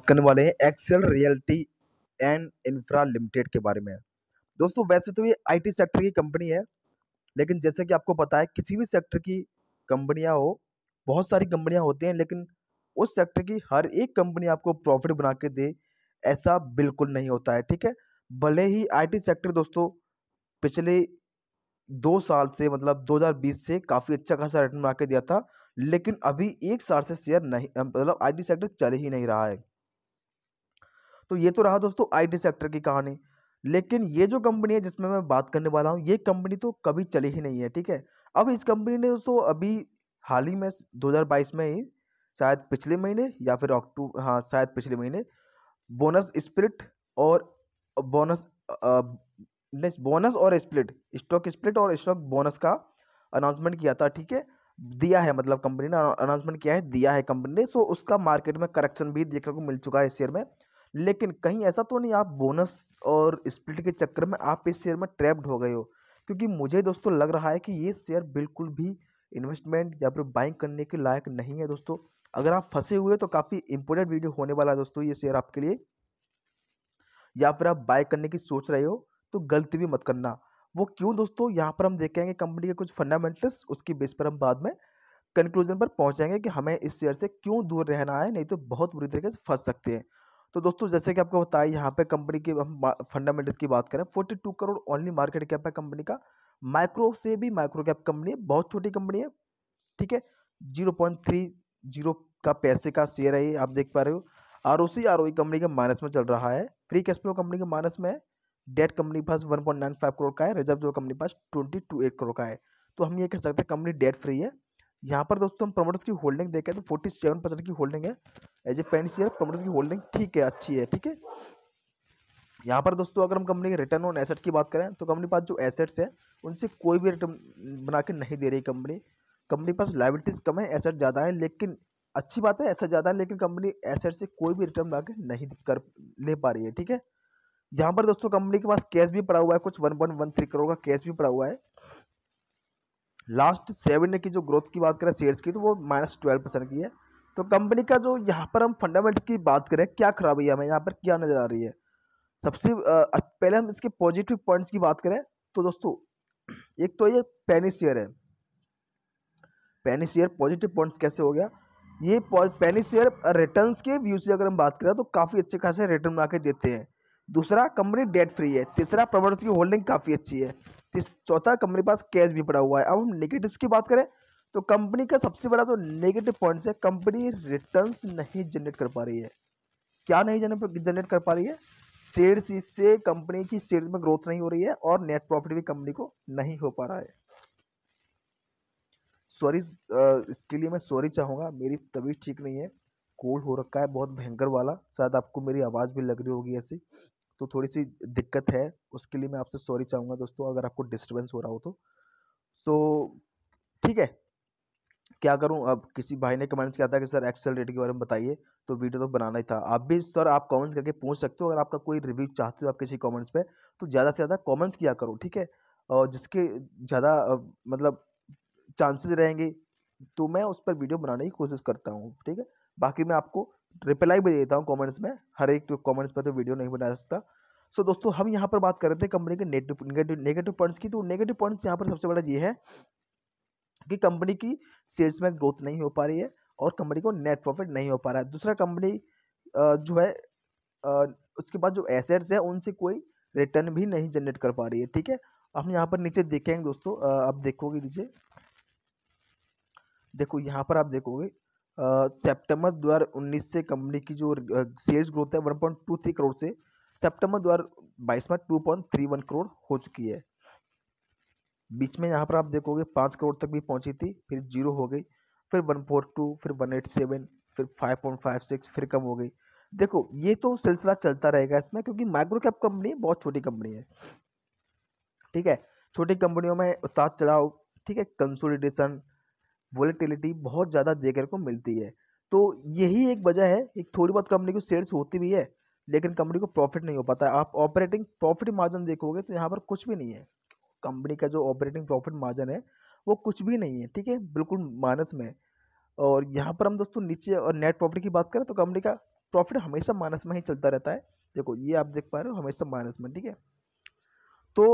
बात करने वाले हैं Excel Realty and Infra Limited के बारे में दोस्तों वैसे तो ये आईटी सेक्टर की कंपनी है लेकिन जैसे कि आपको पता है किसी भी सेक्टर की कंपनियां हो बहुत सारी कंपनियां होती हैं लेकिन उस सेक्टर की हर एक कंपनी आपको प्रॉफिट बना के दे ऐसा बिल्कुल नहीं होता है ठीक है भले ही आईटी सेक्टर दोस्तों पिछले दो साल से मतलब 2020 से काफ़ी अच्छा खासा रिटर्न बना के दिया था लेकिन अभी एक साल से शेयर नहीं मतलब आईटी सेक्टर चल ही नहीं रहा है तो ये तो रहा दोस्तों आईटी सेक्टर की कहानी लेकिन ये जो कंपनी है जिसमें मैं बात करने वाला हूँ ये कंपनी तो कभी चली ही नहीं है ठीक है अब इस कंपनी ने दोस्तों अभी हाल ही में 2022 में ही शायद पिछले महीने या फिर अक्टूबर हाँ शायद पिछले महीने बोनस स्प्लिट और बोनस बोनस और स्प्लिट स्टॉक स्प्लिट और स्टॉक बोनस का अनाउंसमेंट किया था ठीक है दिया है मतलब कंपनी ने अनाउंसमेंट किया है दिया है कंपनी ने सो उसका मार्केट में करेक्शन भी देखने को मिल चुका है इस शेयर में लेकिन कहीं ऐसा तो नहीं आप बोनस और स्प्लिट के चक्कर में आप इस शेयर में ट्रैप्ड हो गए हो क्योंकि मुझे दोस्तों लग रहा है कि ये शेयर बिल्कुल भी इन्वेस्टमेंट या फिर बाइंग करने के लायक नहीं है दोस्तों अगर आप फंसे हुए तो काफ़ी इंपॉर्टेंट वीडियो होने वाला है दोस्तों ये शेयर आपके लिए या फिर आप बाय करने की सोच रहे हो तो गलती भी मत करना वो क्यों दोस्तों यहाँ पर हम देखेंगे कंपनी के कुछ फंडामेंटल्स उसकी बेस पर हम बाद में कंक्लूजन पर पहुँचेंगे कि हमें इस शेयर से क्यों दूर रहना है नहीं तो बहुत बुरी तरीके से फंस सकते हैं तो दोस्तों जैसे कि आपको बताया यहाँ पे कंपनी की हम फंडामेंटल्स की बात करें forty two crore only market cap है कंपनी का माइक्रो से भी माइक्रो कैप कंपनी है बहुत छोटी कंपनी है ठीक है जीरो पॉइंट थ्री जीरो का पैसे का शेयर है आप देख पा रहे हो R O C R O company के माइनस में चल रहा है फ्री कैश फ्लो कंपनी के माइनस में है डेट कंपनी पास one point nine five crore का है रिजर्व जो कंपनी पास ट्वेंटी टू एट करोड़ का है तो हम ये कह सकते हैं कंपनी डेट फ्री है यहाँ पर दोस्तों हम प्रमोटर्स की होल्डिंग देखें तो फोर्टी सेवन परसेंट की होल्डिंग है as a pen share promoters की होल्डिंग ठीक है अच्छी है ठीक है यहाँ पर दोस्तों अगर हम कंपनी के रिटर्न ऑन एसेट्स की बात करें तो कंपनी पास जो एसेट्स है उनसे कोई भी रिटर्न बना के नहीं दे रही कंपनी कंपनी पास लाइबिलिटीज़ कम है एसेट ज़्यादा है लेकिन अच्छी बात है ऐसा ज़्यादा है लेकिन कंपनी एसेट से कोई भी रिटर्न बना के नहीं कर ले पा रही है ठीक है यहाँ पर दोस्तों कंपनी के पास कैश भी पड़ा हुआ है कुछ one point one three crore का कैश भी पड़ा हुआ है लास्ट सेवन की जो ग्रोथ की बात करें शेयर्स की तो वो माइनस ट्वेल्व परसेंट की है तो कंपनी का जो यहाँ पर हम फंडामेंट्स की बात करें क्या खराबी है हमें यहाँ पर क्या नज़र आ रही है सबसे पहले हम इसके पॉजिटिव पॉइंट्स की बात करें तो दोस्तों एक तो ये पैनी शेयर है पैनी शेयर पॉजिटिव पॉइंट्स कैसे हो गया ये पैनी शेयर रिटर्न के व्यू से अगर हम बात करें तो काफ़ी अच्छे खासे रिटर्न बना के देते हैं दूसरा कंपनी डेट फ्री है तीसरा प्रमोटर्स की होल्डिंग काफ़ी अच्छी है चौथा कंपनी के पास कैश भी पड़ा हुआ है अब हम नेगेटिव की बात करें तो कंपनी का सबसे बड़ा तो नेगेटिव पॉइंट्स है कंपनी रिटर्न्स नहीं जनरेट कर पा रही है क्या नहीं जनरेट कर पा रही है शेयर्स इससे कंपनी की शेयर्स में ग्रोथ नहीं हो रही है और नेट प्रॉफिट भी कंपनी को नहीं हो पा रहा है सॉरी इसके लिए मैं सॉरी चाहूँगा मेरी तबीयत ठीक नहीं है कोल्ड हो रखा है बहुत भयंकर वाला शायद आपको मेरी आवाज़ भी लग रही होगी ऐसी तो थोड़ी सी दिक्कत है उसके लिए मैं आपसे सॉरी चाहूँगा दोस्तों अगर आपको डिस्टर्बेंस हो रहा हो तो तो ठीक है क्या करूँ अब किसी भाई ने कमेंट्स किया था कि सर रेट के बारे में बताइए तो वीडियो तो बनाना ही था आप भी सर आप कमेंट्स करके पूछ सकते हो अगर आपका कोई रिव्यू चाहते हो आप किसी कमेंट्स पे तो ज़्यादा से ज़्यादा कमेंट्स किया करो ठीक है और जिसके ज़्यादा मतलब चांसेस रहेंगे तो मैं उस पर वीडियो बनाने की कोशिश करता हूँ ठीक है बाकी मैं आपको रिप्लाई भी देता हूँ कमेंट्स में हर एक कमेंट्स पर तो वीडियो तो नहीं बना सकता सो so, दोस्तों हम यहाँ पर बात कर रहे थे कंपनी के नेगेटिव नेगेटिव पॉइंट्स की तो नेगेटिव पॉइंट्स यहाँ पर सबसे बड़ा ये है कि कंपनी की सेल्स में ग्रोथ नहीं हो पा रही है और कंपनी को नेट प्रॉफिट नहीं हो पा रहा है दूसरा कंपनी जो है उसके बाद जो एसेट्स हैं उनसे कोई रिटर्न भी नहीं जनरेट कर पा रही है ठीक है हम यहाँ पर नीचे देखेंगे दोस्तों आप देखोगे नीचे देखो यहाँ पर आप देखोगे सितंबर दो हज़ार उन्नीस से कंपनी की जो सेल्स ग्रोथ है one point two three crore से सितंबर दो हज़ार बाईस में two point three one crore हो चुकी है बीच में यहाँ पर आप देखोगे पाँच करोड़ तक भी पहुँची थी फिर जीरो हो गई फिर वन फोर टू फिर वन एट सेवन फिर फाइव पॉइंट फाइव सिक्स फिर कम हो गई देखो ये तो सिलसिला चलता रहेगा इसमें क्योंकि माइक्रो कैप कंपनी बहुत छोटी कंपनी है ठीक है छोटी कंपनियों में उतार चढ़ाव ठीक है कंसोलिडेशन वॉलीटिलिटी बहुत ज़्यादा देखने को मिलती है तो यही एक वजह है एक थोड़ी बहुत कंपनी की सेल्स होती भी है लेकिन कंपनी को प्रॉफिट नहीं हो पाता है आप ऑपरेटिंग प्रॉफिट मार्जिन देखोगे तो यहाँ पर कुछ भी नहीं है कंपनी का जो ऑपरेटिंग प्रॉफिट मार्जिन है वो कुछ भी नहीं है ठीक है बिल्कुल माइनस में और यहाँ पर हम दोस्तों नीचे और नेट प्रॉफिट की बात करें तो कंपनी का प्रॉफिट हमेशा माइनस में ही चलता रहता है देखो ये आप देख पा रहे हो हमेशा माइनस में ठीक है तो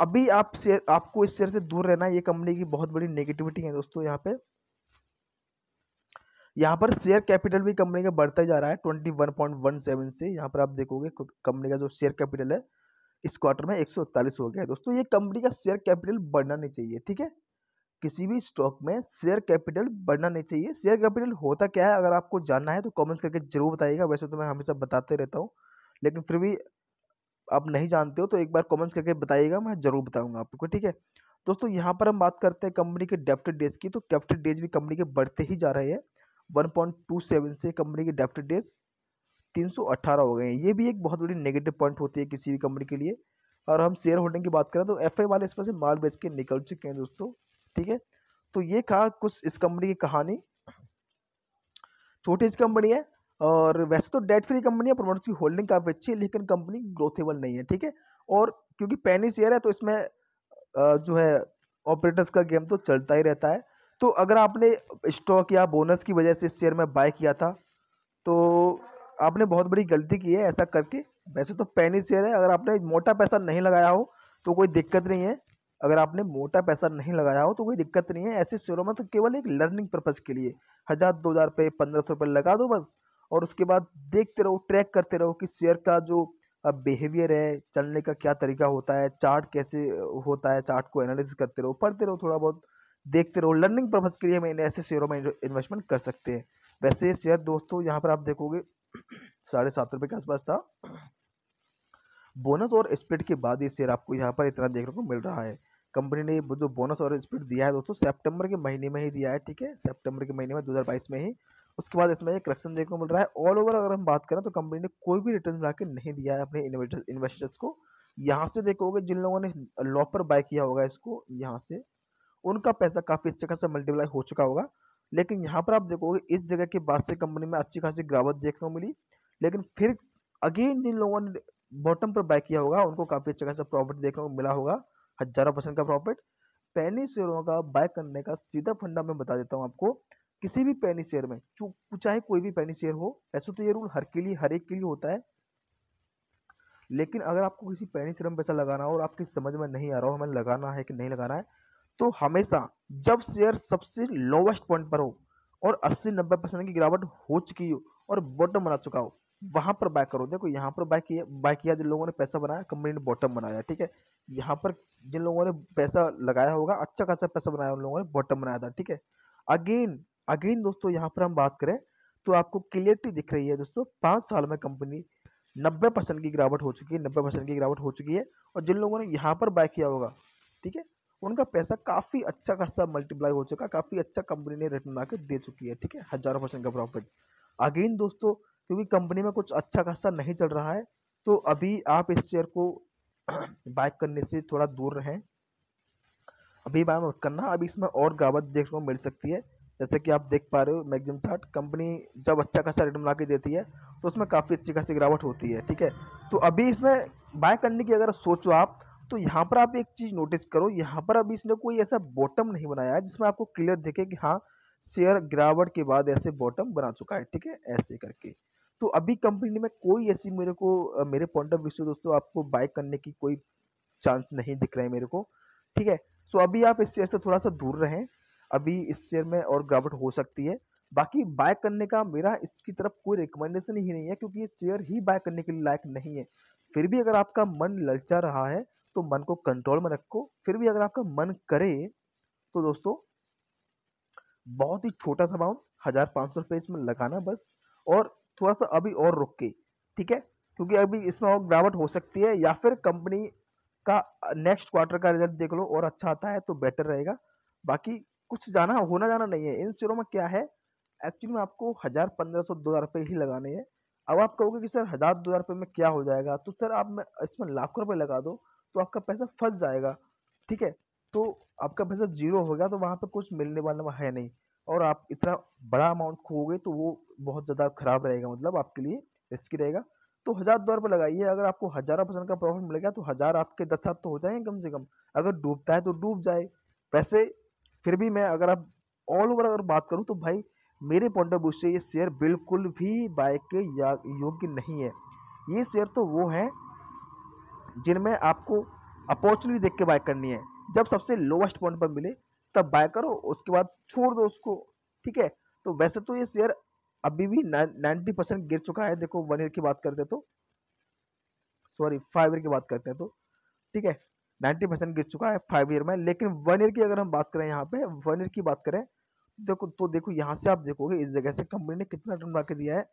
अभी आप शेयर आपको इस शेयर से दूर रहना ये कंपनी की बहुत बड़ी नेगेटिविटी है दोस्तों यहाँ पे यहाँ पर शेयर कैपिटल भी कंपनी का बढ़ता जा रहा है twenty one point one seven से यहाँ पर आप देखोगे कंपनी का जो शेयर कैपिटल है इस क्वार्टर में एक सौ इकतालीस हो गया है दोस्तों ये कंपनी का शेयर कैपिटल बढ़ना नहीं चाहिए ठीक है किसी भी स्टॉक में शेयर कैपिटल बढ़ना नहीं चाहिए शेयर कैपिटल होता क्या है अगर आपको जानना है तो कॉमेंट्स करके जरूर बताइएगा वैसे तो मैं हमेशा बताते रहता हूँ लेकिन फिर भी आप नहीं जानते हो तो एक बार कमेंट्स करके बताइएगा मैं ज़रूर बताऊँगा आपको ठीक है दोस्तों यहाँ पर हम बात करते हैं कंपनी के डेफ्टेड डेज की तो डेफ्टेड डेज भी कंपनी के बढ़ते ही जा रहे हैं वन पॉइंट टू सेवन से कंपनी के डेफ्टेड डेज तीन सौ अट्ठारह हो गए हैं ये भी एक बहुत बड़ी नेगेटिव पॉइंट होती है किसी भी कंपनी के लिए और हम शेयर होल्डिंग की बात करें तो एफ वाले इस पर से माल बेच के निकल चुके हैं दोस्तों ठीक है तो ये कहा कुछ इस कंपनी की कहानी छोटी सी कंपनी है और वैसे तो डेट फ्री कंपनी है प्रमोटर्स की होल्डिंग काफ़ी अच्छी है लेकिन कंपनी ग्रोथेबल नहीं है ठीक है और क्योंकि पैनी शेयर है तो इसमें जो है ऑपरेटर्स का गेम तो चलता ही रहता है तो अगर आपने स्टॉक या बोनस की वजह से इस शेयर में बाय किया था तो आपने बहुत बड़ी गलती की है ऐसा करके वैसे तो पैनी शेयर है अगर आपने मोटा पैसा नहीं लगाया हो तो कोई दिक्कत नहीं है अगर आपने मोटा पैसा नहीं लगाया हो तो कोई दिक्कत नहीं है ऐसे शेयरों में तो केवल एक लर्निंग पर्पज़ के लिए हज़ार दो हज़ार रुपये पंद्रह सौ रुपये लगा दो बस और उसके बाद देखते रहो ट्रैक करते रहो कि शेयर का जो बिहेवियर है चलने का क्या तरीका होता है चार्ट कैसे होता है चार्ट को एनालिसिस करते रहो पढ़ते रहो थोड़ा बहुत देखते रहो लर्निंग पर्पज़ के लिए हम इन ऐसे शेयरों में इन्वेस्टमेंट कर सकते हैं वैसे शेयर दोस्तों यहाँ पर आप देखोगे साढ़े सात रुपये के आसपास था बोनस और स्प्लिट के बाद ये शेयर आपको यहाँ पर इतना देखने को मिल रहा है कंपनी ने जो बोनस और स्प्लिट दिया है दोस्तों सेप्टेम्बर के महीने में ही दिया है ठीक है सेप्टेम्बर के महीने में दो में ही उसके बाद इसमें एक करेक्शन देखने को मिल रहा है ऑल ओवर अगर हम बात करें तो कंपनी ने कोई भी रिटर्न मिला नहीं दिया है अपने इन्वेस्टर्स को यहाँ से देखोगे जिन लोगों ने लॉपर बाय किया होगा इसको यहाँ से उनका पैसा काफ़ी अच्छा खासा मल्टीप्लाई हो चुका होगा लेकिन यहाँ पर आप देखोगे इस जगह के बाद से कंपनी में अच्छी खासी गिरावट देखने को मिली लेकिन फिर अगेन जिन लोगों ने बॉटम पर बाय किया होगा उनको काफ़ी अच्छा खासा प्रॉफिट देखने को मिला होगा हज़ारों परसेंट का प्रॉफिट पैनी शेयरों का बाय करने का सीधा फंडा मैं बता देता हूँ आपको किसी भी पैनी शेयर में चाहे कोई भी पैनी शेयर हो ऐसा तो ये रूल हर के लिए हर एक के लिए होता है लेकिन अगर आपको किसी पैनी शेयर में पैसा लगाना हो और आपकी समझ में नहीं आ रहा हो हमें लगाना है कि नहीं लगाना है तो हमेशा जब शेयर सबसे लोवेस्ट पॉइंट पर हो और 80-90 परसेंट की गिरावट हो चुकी हो और बॉटम बना चुका हो वहां पर बाय करो देखो यहाँ पर बाय किया बाय किया जिन लोगों ने पैसा बनाया कंपनी ने बॉटम बनाया ठीक है यहाँ पर जिन लोगों ने पैसा लगाया होगा अच्छा खासा पैसा बनाया उन लोगों ने बॉटम बनाया था ठीक है अगेन अगेन दोस्तों यहाँ पर हम बात करें तो आपको क्लियरिटी दिख रही है दोस्तों पाँच साल में कंपनी नब्बे परसेंट की गिरावट हो चुकी है नब्बे परसेंट की गिरावट हो चुकी है और जिन लोगों ने यहाँ पर बाय किया होगा ठीक है उनका पैसा काफ़ी अच्छा खासा मल्टीप्लाई हो चुका है काफ़ी अच्छा कंपनी ने रिटर्न आके दे चुकी है ठीक है हज़ारों परसेंट का प्रॉफिट अगेन दोस्तों क्योंकि कंपनी में कुछ अच्छा खासा नहीं चल रहा है तो अभी आप इस शेयर को बाय करने से थोड़ा दूर रहें अभी बाय करना अभी इसमें और गिरावट देखने को मिल सकती है जैसे कि आप देख पा रहे हो मैगजिम चार्ट कंपनी जब अच्छा खासा रिटर्न ला के देती है तो उसमें काफ़ी अच्छी खासी गिरावट होती है ठीक है तो अभी इसमें बाय करने की अगर सोचो आप तो यहाँ पर आप एक चीज़ नोटिस करो यहाँ पर अभी इसने कोई ऐसा बॉटम नहीं बनाया है जिसमें आपको क्लियर देखे कि हाँ शेयर गिरावट के बाद ऐसे बॉटम बना चुका है ठीक है ऐसे करके तो अभी कंपनी में कोई ऐसी मेरे को मेरे पॉइंट ऑफ व्यू दोस्तों आपको बाय करने की कोई चांस नहीं दिख रहा है मेरे को ठीक है सो अभी आप इससे ऐसे थोड़ा सा दूर रहें अभी इस शेयर में और गिरावट हो सकती है बाकी बाय करने का मेरा इसकी तरफ कोई रिकमेंडेशन ही नहीं है क्योंकि ये शेयर ही बाय करने के लिए लायक नहीं है फिर भी अगर आपका मन ललचा रहा है तो मन को कंट्रोल में रखो फिर भी अगर आपका मन करे तो दोस्तों बहुत ही छोटा सा अमाउंट हज़ार पाँच सौ रुपये इसमें लगाना बस और थोड़ा सा अभी और रुक के ठीक है क्योंकि अभी इसमें और गिरावट हो सकती है या फिर कंपनी का नेक्स्ट क्वार्टर का रिजल्ट देख लो और अच्छा आता है तो बेटर रहेगा बाकी कुछ जाना होना जाना नहीं है इन शेयरों में क्या है एक्चुअली में आपको हज़ार पंद्रह सौ दो हज़ार रुपये ही लगाने हैं अब आप कहोगे कि सर हज़ार दो हज़ार रुपये में क्या हो जाएगा तो सर आप मैं इसमें लाखों रुपये लगा दो तो आपका पैसा फंस जाएगा ठीक है तो आपका पैसा जीरो हो गया तो वहाँ पर कुछ मिलने वाला है नहीं और आप इतना बड़ा अमाउंट खोगे तो वो बहुत ज़्यादा ख़राब रहेगा मतलब आपके लिए रिस्की रहेगा तो हज़ार दो रुपये लगाइए अगर आपको हजारों परसेंट का प्रॉफिट मिल गया तो हज़ार आपके दस सात तो हो जाएंगे कम से कम अगर डूबता है तो डूब जाए पैसे फिर भी मैं अगर आप ऑल ओवर अगर बात करूँ तो भाई मेरे पॉइंट ऑफ व्यू से ये शेयर बिल्कुल भी बाय के योग्य नहीं है ये शेयर तो वो हैं जिनमें आपको अपॉर्चुनिटी देख के बाय करनी है जब सबसे लोवेस्ट पॉइंट पर मिले तब बाय करो उसके बाद छोड़ दो उसको ठीक है तो वैसे तो ये शेयर अभी भी नाइन्टी परसेंट गिर चुका है देखो वन ईयर की बात करते तो सॉरी फाइव ईयर की बात करते हैं तो ठीक है नाइन्टी परसेंट गिर चुका है फाइव ईयर में लेकिन वन ईयर की अगर हम बात करें यहाँ पे वन ईयर की बात करें देखो तो देखो यहाँ से आप देखोगे इस जगह से कंपनी ने कितना रिटर्न बना के दिया है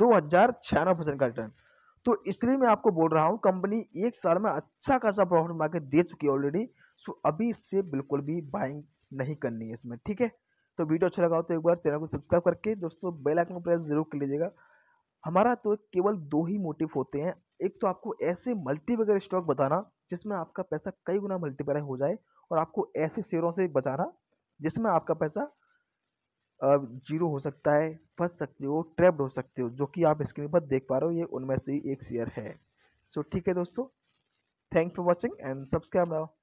दो हजार छियानवे परसेंट का रिटर्न तो इसलिए मैं आपको बोल रहा हूँ कंपनी एक साल में अच्छा खासा प्रॉफिट बना के दे चुकी है ऑलरेडी सो अभी इससे बिल्कुल भी बाइंग नहीं करनी है इसमें ठीक है तो वीडियो अच्छा लगा हो तो एक बार चैनल को सब्सक्राइब करके दोस्तों बेल आइकन प्रेस जरूर कर लीजिएगा हमारा तो केवल दो ही मोटिव होते हैं एक तो आपको ऐसे मल्टीबैगर स्टॉक बताना जिसमें आपका पैसा कई गुना मल्टीप्लाई हो जाए और आपको ऐसे शेयरों से बचाना जिसमें आपका पैसा जीरो हो सकता है फंस सकते हो ट्रैप्ड हो सकते हो जो कि आप स्क्रीन पर देख पा रहे हो ये उनमें से एक शेयर है सो so, ठीक है दोस्तों thank for watching and subscribe now